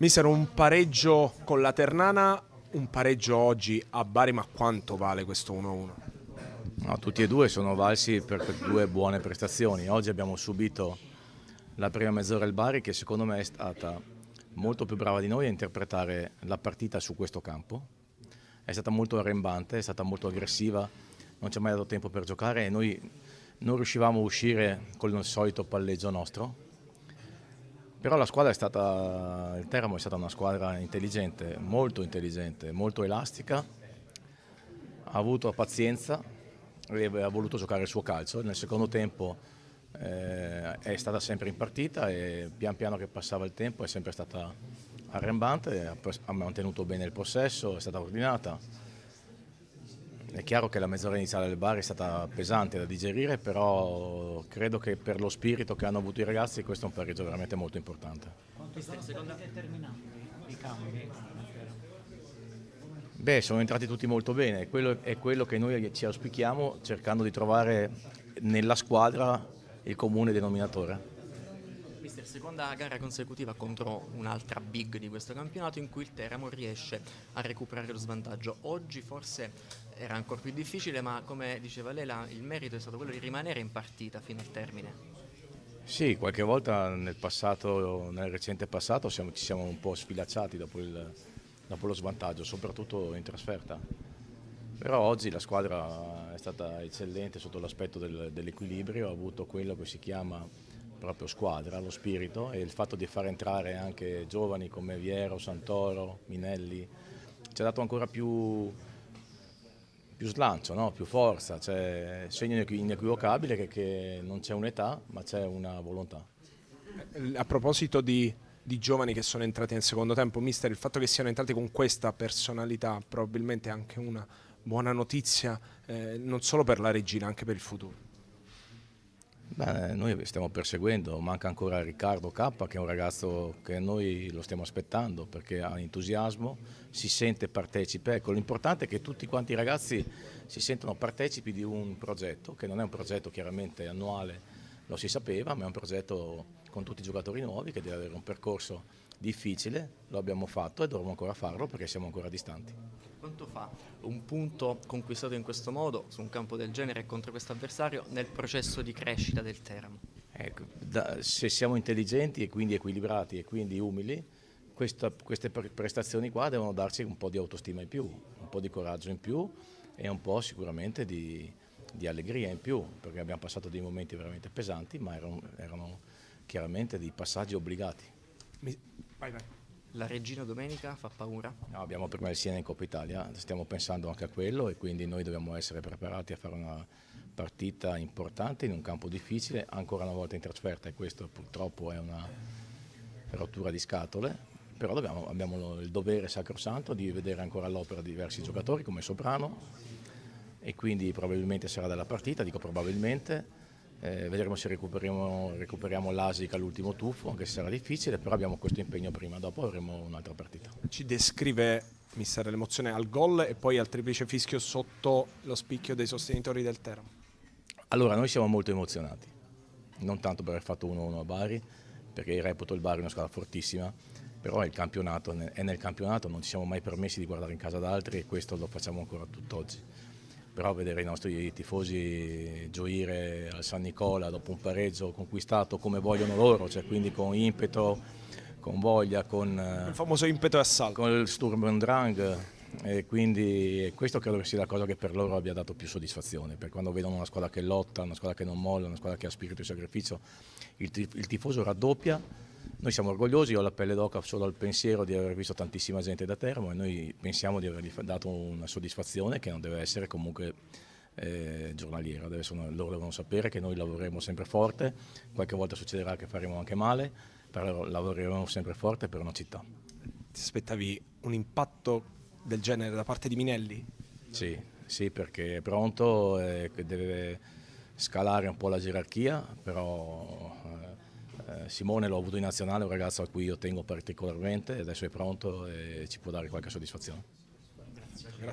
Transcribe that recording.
Misero un pareggio con la Ternana, un pareggio oggi a Bari, ma quanto vale questo 1-1? No, tutti e due sono valsi per due buone prestazioni. Oggi abbiamo subito la prima mezz'ora il Bari che secondo me è stata molto più brava di noi a interpretare la partita su questo campo. È stata molto arrembante, è stata molto aggressiva, non ci ha mai dato tempo per giocare e noi non riuscivamo a uscire con il solito palleggio nostro però la squadra è stata, il Teramo è stata una squadra intelligente, molto intelligente, molto elastica, ha avuto pazienza e ha voluto giocare il suo calcio. Nel secondo tempo eh, è stata sempre in partita e pian piano che passava il tempo è sempre stata arrembante, ha, mantenuto bene il possesso, è stata ordinata è chiaro che la mezz'ora iniziale del bar è stata pesante da digerire, però credo che per lo spirito che hanno avuto i ragazzi questo è un pareggio veramente molto importante. Quanto sono stati determinanti i cambi? Beh, sono entrati tutti molto bene, quello è quello che noi ci auspichiamo cercando di trovare nella squadra il comune denominatore seconda gara consecutiva contro un'altra big di questo campionato in cui il Teramo riesce a recuperare lo svantaggio. Oggi forse era ancora più difficile, ma come diceva lei, la, il merito è stato quello di rimanere in partita fino al termine. Sì, qualche volta nel, passato, nel recente passato siamo, ci siamo un po' sfilacciati dopo, il, dopo lo svantaggio, soprattutto in trasferta. Però oggi la squadra è stata eccellente sotto l'aspetto del, dell'equilibrio, ha avuto quello che si chiama proprio squadra, lo spirito e il fatto di far entrare anche giovani come Viero, Santoro, Minelli ci ha dato ancora più più slancio, no? più forza, c'è cioè, segno inequivocabile che, che non c'è un'età ma c'è una volontà. Eh, a proposito di, di, giovani che sono entrati nel secondo tempo, mister, il fatto che siano entrati con questa personalità probabilmente è anche una buona notizia eh, non solo per la regina, anche per il futuro. Beh, noi stiamo perseguendo, manca ancora Riccardo K che è un ragazzo che noi lo stiamo aspettando perché ha entusiasmo, si sente partecipe. Ecco, l'importante è che tutti quanti i ragazzi si sentano partecipi di un progetto, che non è un progetto chiaramente annuale, lo si sapeva, ma è un progetto con tutti i giocatori nuovi che deve avere un percorso difficile, lo abbiamo fatto e dovremo ancora farlo perché siamo ancora distanti. Quanto fa un punto conquistato in questo modo su un campo del genere contro questo avversario nel processo di crescita del Teramo? Ecco, da, se siamo intelligenti e quindi equilibrati e quindi umili, questa, queste prestazioni qua devono darci un po' di autostima in più, un po' di coraggio in più e un po' sicuramente di, di allegria in più, perché abbiamo passato dei momenti veramente pesanti, ma erano, erano chiaramente dei passaggi obbligati. Mi, Vai, vai. La regina domenica fa paura? No, abbiamo prima il Siena in Coppa Italia, stiamo pensando anche a quello e quindi noi dobbiamo essere preparati a fare una partita importante in un campo difficile, ancora una volta in trasferta e questo purtroppo è una rottura di scatole, però dobbiamo, abbiamo il dovere sacrosanto di vedere ancora all'opera diversi giocatori come Soprano e quindi probabilmente sarà della partita, dico probabilmente eh, vedremo se recuperiamo, recuperiamo l'Asica all'ultimo tuffo, anche se sarà difficile, però abbiamo questo impegno prima, dopo avremo un'altra partita. Ci descrive, mister, l'emozione al gol e poi al triplice fischio sotto lo spicchio dei sostenitori del Teramo? Allora, noi siamo molto emozionati, non tanto per aver fatto 1-1 a Bari, perché reputo il Bari una squadra fortissima, però è, il campionato, è nel campionato, non ci siamo mai permessi di guardare in casa da altri e questo lo facciamo ancora tutt'oggi però vedere i nostri tifosi gioire al San Nicola dopo un pareggio conquistato come vogliono loro, cioè quindi con impeto, con voglia, con... Il famoso impeto e assalto. Con il Sturm und Drang, e quindi questo credo che sia la cosa che per loro abbia dato più soddisfazione, perché quando vedono una squadra che lotta, una squadra che non molla, una squadra che ha spirito di sacrificio, il tifoso raddoppia noi siamo orgogliosi, io ho la pelle d'oca solo al pensiero di aver visto tantissima gente da Termo e noi pensiamo di avergli dato una soddisfazione che non deve essere comunque eh, giornaliera, Adesso loro devono sapere che noi lavoreremo sempre forte, qualche volta succederà che faremo anche male, però lavoreremo sempre forte per una città. Ti aspettavi un impatto del genere da parte di Minelli? Sì, sì perché è pronto, eh, deve scalare un po' la gerarchia, però eh, Simone l'ho avuto in nazionale, un ragazzo a cui io tengo particolarmente, adesso è pronto e ci può dare qualche soddisfazione.